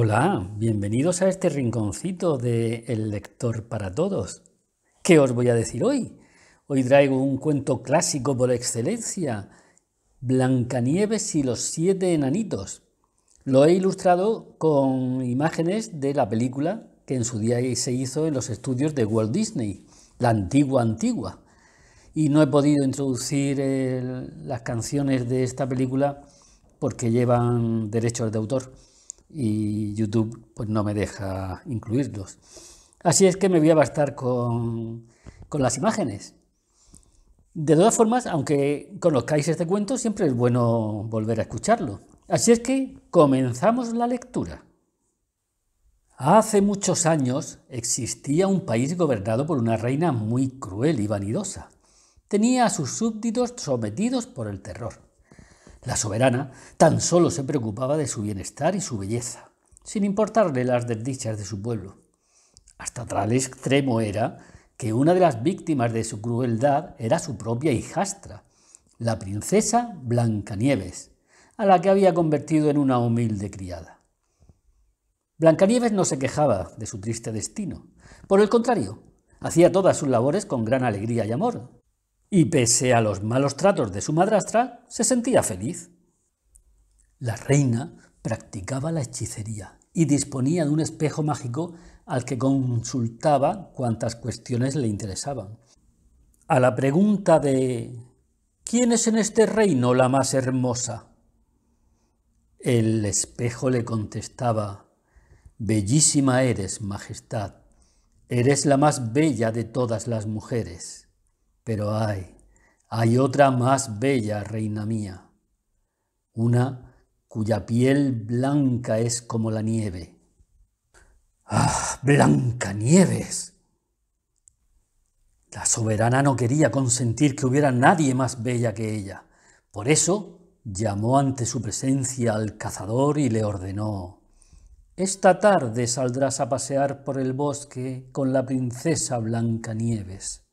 Hola, bienvenidos a este rinconcito de El lector para todos. ¿Qué os voy a decir hoy? Hoy traigo un cuento clásico por excelencia, Blancanieves y los siete enanitos. Lo he ilustrado con imágenes de la película que en su día se hizo en los estudios de Walt Disney, la antigua antigua. Y no he podido introducir eh, las canciones de esta película porque llevan derechos de autor y YouTube pues no me deja incluirlos. Así es que me voy a bastar con, con las imágenes. De todas formas, aunque conozcáis este cuento, siempre es bueno volver a escucharlo. Así es que comenzamos la lectura. Hace muchos años existía un país gobernado por una reina muy cruel y vanidosa. Tenía a sus súbditos sometidos por el terror. La soberana tan solo se preocupaba de su bienestar y su belleza, sin importarle las desdichas de su pueblo. Hasta tal extremo era que una de las víctimas de su crueldad era su propia hijastra, la princesa Blancanieves, a la que había convertido en una humilde criada. Blancanieves no se quejaba de su triste destino, por el contrario, hacía todas sus labores con gran alegría y amor, y pese a los malos tratos de su madrastra, se sentía feliz. La reina practicaba la hechicería y disponía de un espejo mágico al que consultaba cuantas cuestiones le interesaban. A la pregunta de ¿Quién es en este reino la más hermosa? El espejo le contestaba Bellísima eres, Majestad, eres la más bella de todas las mujeres pero ay, hay otra más bella, reina mía, una cuya piel blanca es como la nieve. ¡Ah, Blancanieves! La soberana no quería consentir que hubiera nadie más bella que ella. Por eso llamó ante su presencia al cazador y le ordenó Esta tarde saldrás a pasear por el bosque con la princesa Blancanieves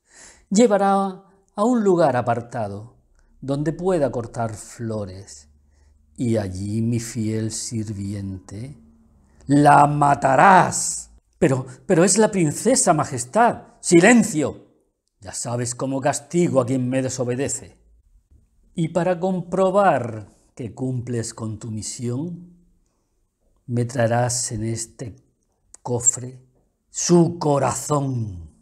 llevará a un lugar apartado, donde pueda cortar flores, y allí mi fiel sirviente la matarás. Pero, pero es la princesa, Majestad. Silencio. Ya sabes cómo castigo a quien me desobedece. Y para comprobar que cumples con tu misión, me traerás en este cofre su corazón.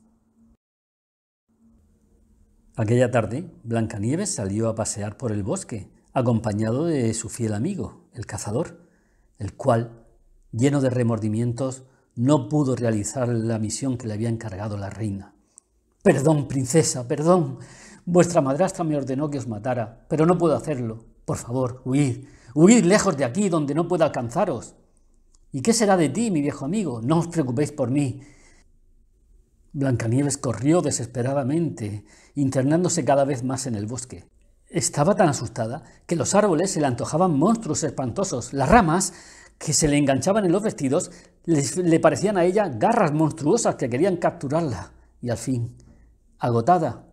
Aquella tarde, Blancanieves salió a pasear por el bosque, acompañado de su fiel amigo, el cazador, el cual, lleno de remordimientos, no pudo realizar la misión que le había encargado la reina. Perdón, princesa, perdón. Vuestra madrastra me ordenó que os matara, pero no puedo hacerlo. Por favor, huid, huid lejos de aquí donde no pueda alcanzaros. ¿Y qué será de ti, mi viejo amigo? No os preocupéis por mí. Blancanieves corrió desesperadamente, internándose cada vez más en el bosque. Estaba tan asustada que los árboles se le antojaban monstruos espantosos. Las ramas que se le enganchaban en los vestidos le parecían a ella garras monstruosas que querían capturarla. Y al fin, agotada,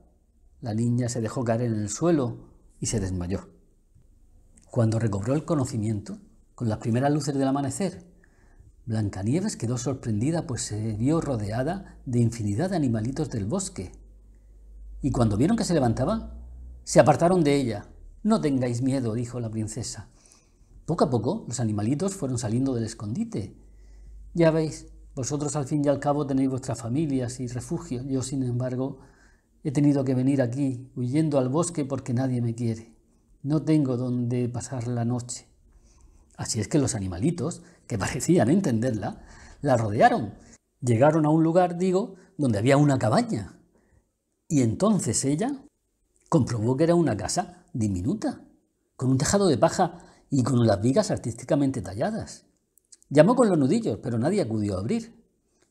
la niña se dejó caer en el suelo y se desmayó. Cuando recobró el conocimiento, con las primeras luces del amanecer, Blancanieves quedó sorprendida pues se vio rodeada de infinidad de animalitos del bosque. Y cuando vieron que se levantaba, se apartaron de ella. No tengáis miedo, dijo la princesa. Poco a poco los animalitos fueron saliendo del escondite. Ya veis, vosotros al fin y al cabo tenéis vuestras familias y refugio. Yo, sin embargo, he tenido que venir aquí, huyendo al bosque porque nadie me quiere. No tengo donde pasar la noche. Así es que los animalitos, que parecían entenderla, la rodearon. Llegaron a un lugar, digo, donde había una cabaña. Y entonces ella comprobó que era una casa diminuta, con un tejado de paja y con las vigas artísticamente talladas. Llamó con los nudillos, pero nadie acudió a abrir.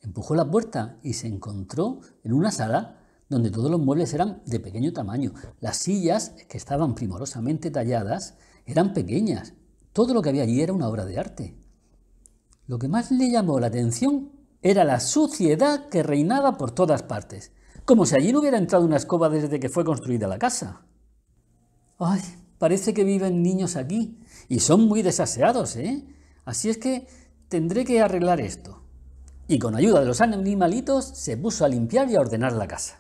Empujó la puerta y se encontró en una sala donde todos los muebles eran de pequeño tamaño. Las sillas, que estaban primorosamente talladas, eran pequeñas todo lo que había allí era una obra de arte. Lo que más le llamó la atención era la suciedad que reinaba por todas partes, como si allí no hubiera entrado una escoba desde que fue construida la casa. ¡Ay! Parece que viven niños aquí, y son muy desaseados, ¿eh? Así es que tendré que arreglar esto. Y con ayuda de los animalitos se puso a limpiar y a ordenar la casa.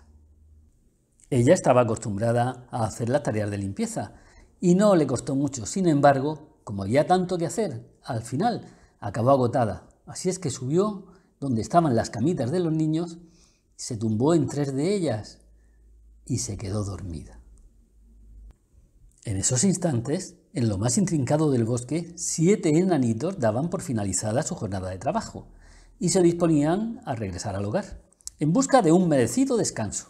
Ella estaba acostumbrada a hacer las tareas de limpieza, y no le costó mucho. Sin embargo, como había tanto que hacer, al final acabó agotada. Así es que subió donde estaban las camitas de los niños, se tumbó en tres de ellas y se quedó dormida. En esos instantes, en lo más intrincado del bosque, siete enanitos daban por finalizada su jornada de trabajo y se disponían a regresar al hogar, en busca de un merecido descanso.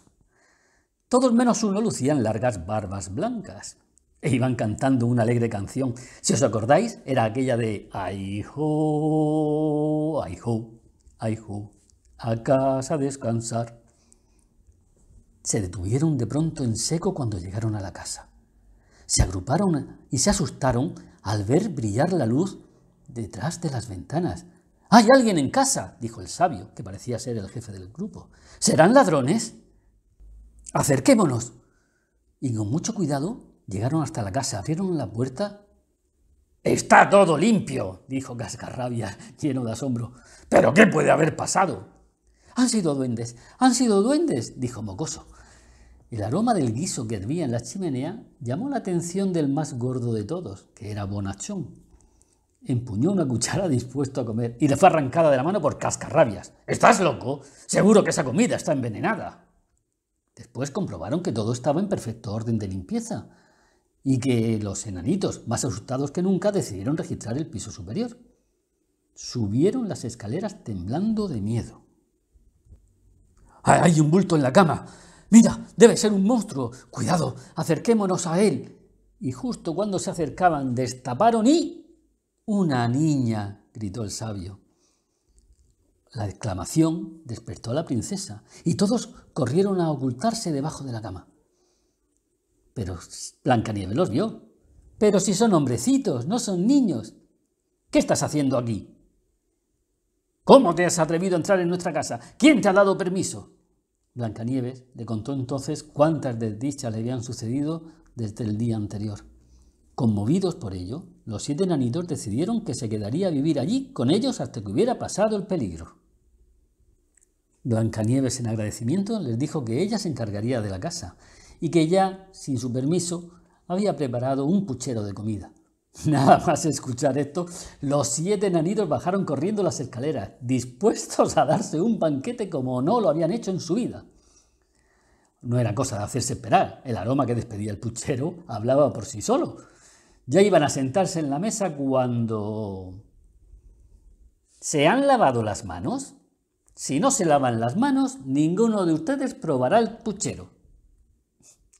Todos menos uno lucían largas barbas blancas, e iban cantando una alegre canción. Si os acordáis, era aquella de ay ho, ay a casa descansar. Se detuvieron de pronto en seco cuando llegaron a la casa. Se agruparon y se asustaron al ver brillar la luz detrás de las ventanas. ¡Hay alguien en casa! dijo el sabio, que parecía ser el jefe del grupo. ¿Serán ladrones? Acerquémonos. Y con mucho cuidado Llegaron hasta la casa, abrieron la puerta. Está todo limpio, dijo Cascarrabias, lleno de asombro. ¿Pero qué puede haber pasado? Han sido duendes, han sido duendes, dijo Mocoso. El aroma del guiso que hervía en la chimenea llamó la atención del más gordo de todos, que era Bonachón. Empuñó una cuchara dispuesto a comer y le fue arrancada de la mano por cascarrabias. ¿Estás loco? Seguro que esa comida está envenenada. Después comprobaron que todo estaba en perfecto orden de limpieza y que los enanitos, más asustados que nunca, decidieron registrar el piso superior. Subieron las escaleras temblando de miedo. ¡Hay un bulto en la cama! ¡Mira! ¡Debe ser un monstruo! ¡Cuidado! ¡Acerquémonos a él! Y justo cuando se acercaban, destaparon y... ¡Una niña! gritó el sabio. La exclamación despertó a la princesa y todos corrieron a ocultarse debajo de la cama. Pero Blancanieves los vio. Pero si son hombrecitos, no son niños. ¿Qué estás haciendo aquí? ¿Cómo te has atrevido a entrar en nuestra casa? ¿Quién te ha dado permiso? Blancanieves le contó entonces cuántas desdichas le habían sucedido desde el día anterior. Conmovidos por ello, los siete enanitos decidieron que se quedaría a vivir allí con ellos hasta que hubiera pasado el peligro. Blancanieves, en agradecimiento, les dijo que ella se encargaría de la casa y que ya, sin su permiso, había preparado un puchero de comida. Nada más escuchar esto, los siete nanitos bajaron corriendo las escaleras, dispuestos a darse un banquete como no lo habían hecho en su vida. No era cosa de hacerse esperar, el aroma que despedía el puchero hablaba por sí solo. Ya iban a sentarse en la mesa cuando... ¿Se han lavado las manos? Si no se lavan las manos, ninguno de ustedes probará el puchero.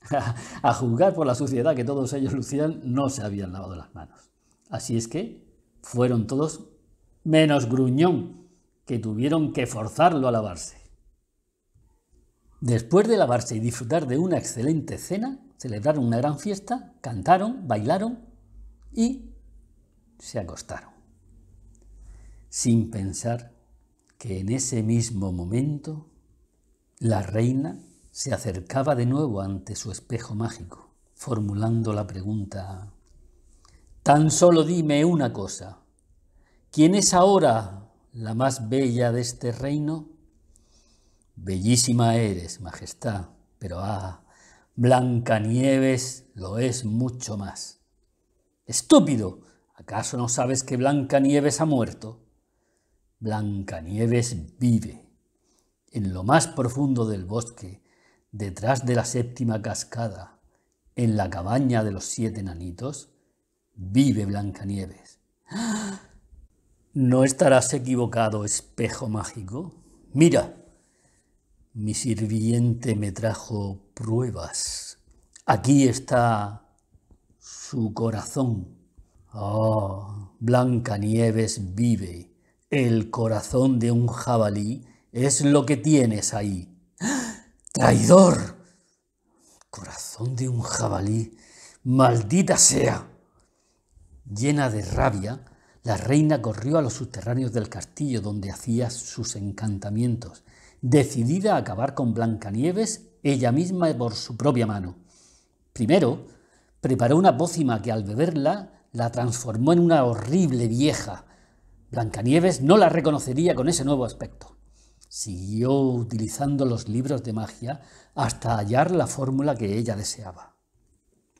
a juzgar por la suciedad que todos ellos lucían, no se habían lavado las manos. Así es que fueron todos menos gruñón, que tuvieron que forzarlo a lavarse. Después de lavarse y disfrutar de una excelente cena, celebraron una gran fiesta, cantaron, bailaron y se acostaron. Sin pensar que en ese mismo momento la reina se acercaba de nuevo ante su espejo mágico, formulando la pregunta, tan solo dime una cosa, ¿quién es ahora la más bella de este reino? Bellísima eres, Majestad, pero ah, Blancanieves lo es mucho más. Estúpido, ¿acaso no sabes que Blancanieves ha muerto? Blancanieves vive. En lo más profundo del bosque, detrás de la séptima cascada, en la cabaña de los siete nanitos, vive Blancanieves. No estarás equivocado, espejo mágico. Mira, mi sirviente me trajo pruebas. Aquí está su corazón. Oh, Blancanieves vive. El corazón de un jabalí es lo que tienes ahí traidor, corazón de un jabalí, maldita sea. Llena de rabia, la reina corrió a los subterráneos del castillo donde hacía sus encantamientos, decidida a acabar con Blancanieves ella misma por su propia mano. Primero, preparó una pócima que al beberla la transformó en una horrible vieja. Blancanieves no la reconocería con ese nuevo aspecto. Siguió utilizando los libros de magia hasta hallar la fórmula que ella deseaba.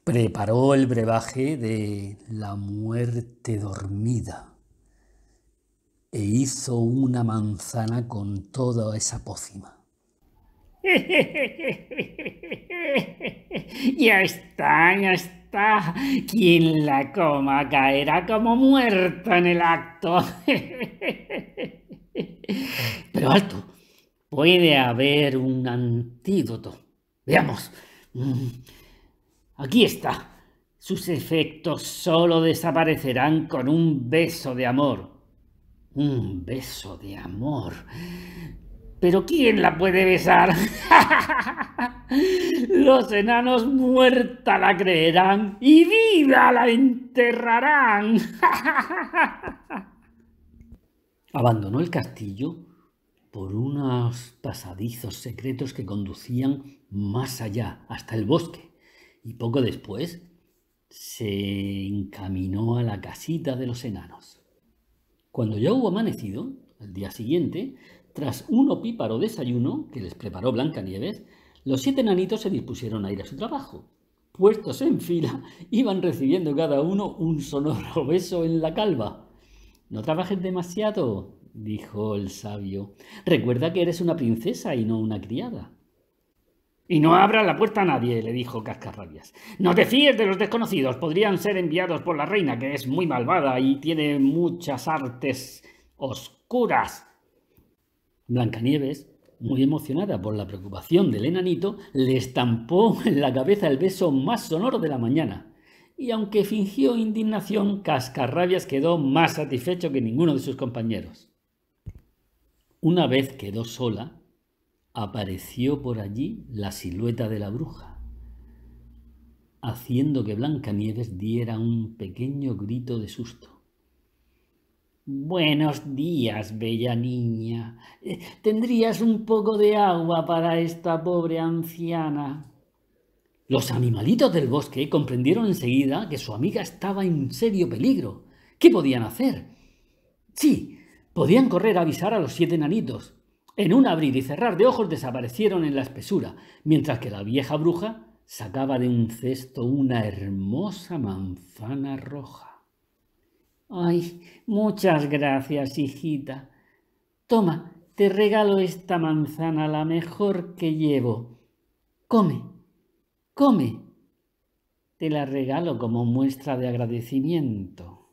Preparó el brebaje de la muerte dormida e hizo una manzana con toda esa pócima. ya está, ya está. Quien la coma caerá como muerto en el acto. Pero alto, puede haber un antídoto. Veamos. Mm. Aquí está. Sus efectos solo desaparecerán con un beso de amor. Un beso de amor. Pero ¿quién la puede besar? Los enanos muerta la creerán y viva la enterrarán. Abandonó el castillo por unos pasadizos secretos que conducían más allá, hasta el bosque, y poco después se encaminó a la casita de los enanos. Cuando ya hubo amanecido, al día siguiente, tras un opíparo desayuno que les preparó Blancanieves, los siete enanitos se dispusieron a ir a su trabajo. Puestos en fila, iban recibiendo cada uno un sonoro beso en la calva. No trabajes demasiado, dijo el sabio. Recuerda que eres una princesa y no una criada. Y no abra la puerta a nadie, le dijo Cascarrabias. No te fíes de los desconocidos, podrían ser enviados por la reina, que es muy malvada y tiene muchas artes oscuras. Blancanieves, muy emocionada por la preocupación del enanito, le estampó en la cabeza el beso más sonoro de la mañana y aunque fingió indignación, Cascarrabias quedó más satisfecho que ninguno de sus compañeros. Una vez quedó sola, apareció por allí la silueta de la bruja, haciendo que Blancanieves diera un pequeño grito de susto. Buenos días, bella niña. Eh, ¿Tendrías un poco de agua para esta pobre anciana? Los animalitos del bosque comprendieron enseguida que su amiga estaba en serio peligro. ¿Qué podían hacer? Sí, podían correr a avisar a los siete nanitos. En un abrir y cerrar de ojos desaparecieron en la espesura, mientras que la vieja bruja sacaba de un cesto una hermosa manzana roja. Ay, muchas gracias, hijita. Toma, te regalo esta manzana, la mejor que llevo. Come. Come, te la regalo como muestra de agradecimiento.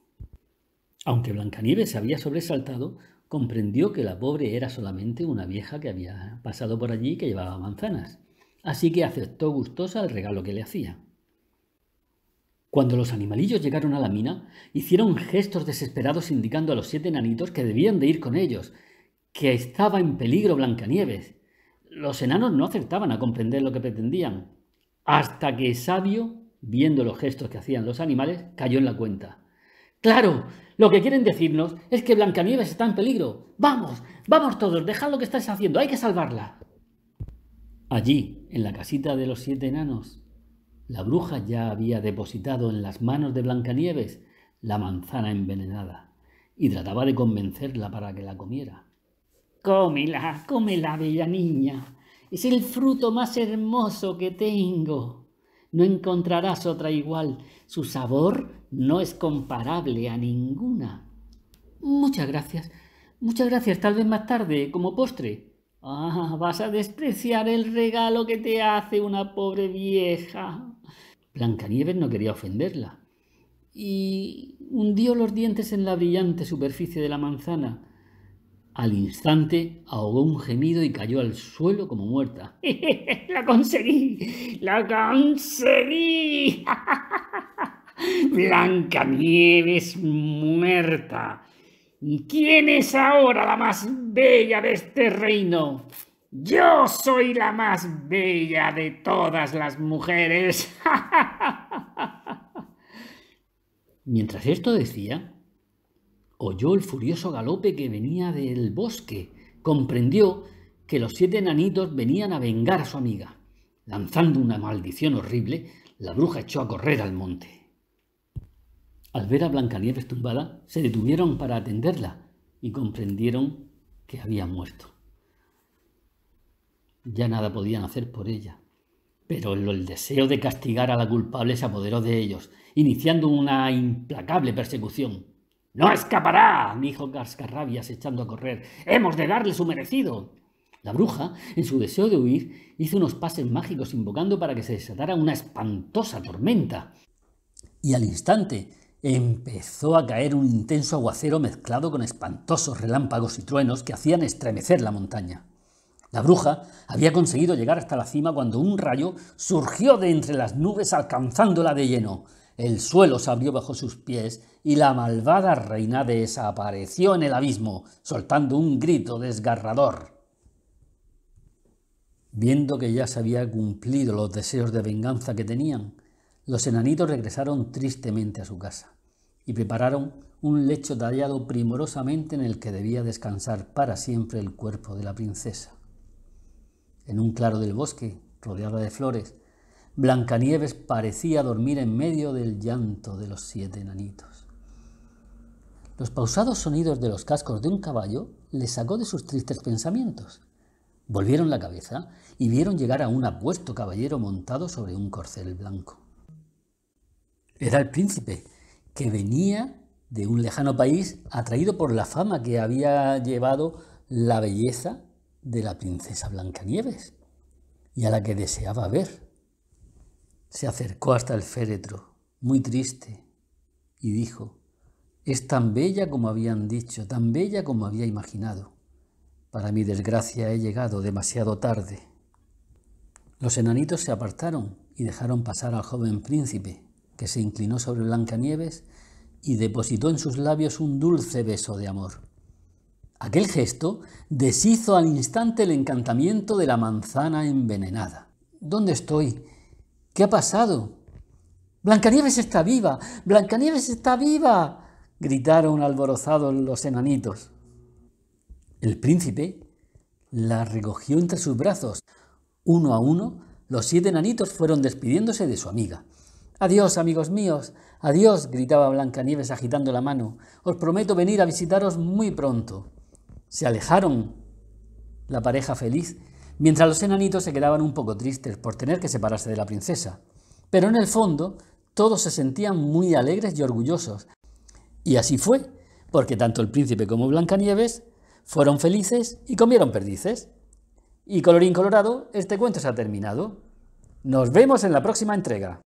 Aunque Blancanieves se había sobresaltado, comprendió que la pobre era solamente una vieja que había pasado por allí y que llevaba manzanas, así que aceptó gustosa el regalo que le hacía. Cuando los animalillos llegaron a la mina, hicieron gestos desesperados indicando a los siete enanitos que debían de ir con ellos, que estaba en peligro Blancanieves. Los enanos no acertaban a comprender lo que pretendían, hasta que Sabio, viendo los gestos que hacían los animales, cayó en la cuenta. Claro, lo que quieren decirnos es que Blancanieves está en peligro. Vamos, vamos todos, dejad lo que estáis haciendo, hay que salvarla. Allí, en la casita de los siete enanos, la bruja ya había depositado en las manos de Blancanieves la manzana envenenada y trataba de convencerla para que la comiera. Cómela, cómela, bella niña, es el fruto más hermoso que tengo. No encontrarás otra igual. Su sabor no es comparable a ninguna. Muchas gracias. Muchas gracias. Tal vez más tarde, como postre. Ah, vas a despreciar el regalo que te hace una pobre vieja. Blancanieves no quería ofenderla y hundió los dientes en la brillante superficie de la manzana al instante ahogó un gemido y cayó al suelo como muerta. ¡La conseguí! ¡La conseguí! Blanca Nieves muerta. ¿Quién es ahora la más bella de este reino? Yo soy la más bella de todas las mujeres. Mientras esto decía, oyó el furioso galope que venía del bosque. Comprendió que los siete enanitos venían a vengar a su amiga. Lanzando una maldición horrible, la bruja echó a correr al monte. Al ver a Blancanieves tumbada, se detuvieron para atenderla y comprendieron que había muerto. Ya nada podían hacer por ella. Pero el deseo de castigar a la culpable se apoderó de ellos, iniciando una implacable persecución. No escapará, dijo Cascarrabias echando a correr. Hemos de darle su merecido. La bruja, en su deseo de huir, hizo unos pases mágicos invocando para que se desatara una espantosa tormenta. Y al instante empezó a caer un intenso aguacero mezclado con espantosos relámpagos y truenos que hacían estremecer la montaña. La bruja había conseguido llegar hasta la cima cuando un rayo surgió de entre las nubes alcanzándola de lleno. El suelo se abrió bajo sus pies y la malvada reina desapareció en el abismo, soltando un grito desgarrador. Viendo que ya se había cumplido los deseos de venganza que tenían, los enanitos regresaron tristemente a su casa y prepararon un lecho tallado primorosamente en el que debía descansar para siempre el cuerpo de la princesa. En un claro del bosque, rodeada de flores, Blancanieves parecía dormir en medio del llanto de los siete enanitos. Los pausados sonidos de los cascos de un caballo le sacó de sus tristes pensamientos. Volvieron la cabeza y vieron llegar a un apuesto caballero montado sobre un corcel blanco. Era el príncipe, que venía de un lejano país atraído por la fama que había llevado la belleza de la princesa Blancanieves y a la que deseaba ver se acercó hasta el féretro, muy triste, y dijo, es tan bella como habían dicho, tan bella como había imaginado. Para mi desgracia he llegado demasiado tarde. Los enanitos se apartaron y dejaron pasar al joven príncipe, que se inclinó sobre Blancanieves y depositó en sus labios un dulce beso de amor. Aquel gesto deshizo al instante el encantamiento de la manzana envenenada. ¿Dónde estoy? ¿Qué ha pasado? Blancanieves está viva, Blancanieves está viva, gritaron alborozados los enanitos. El príncipe la recogió entre sus brazos. Uno a uno, los siete enanitos fueron despidiéndose de su amiga. Adiós, amigos míos, adiós, gritaba Blancanieves agitando la mano. Os prometo venir a visitaros muy pronto. Se alejaron la pareja feliz mientras los enanitos se quedaban un poco tristes por tener que separarse de la princesa. Pero en el fondo, todos se sentían muy alegres y orgullosos. Y así fue, porque tanto el príncipe como Blancanieves fueron felices y comieron perdices. Y colorín colorado, este cuento se ha terminado. Nos vemos en la próxima entrega.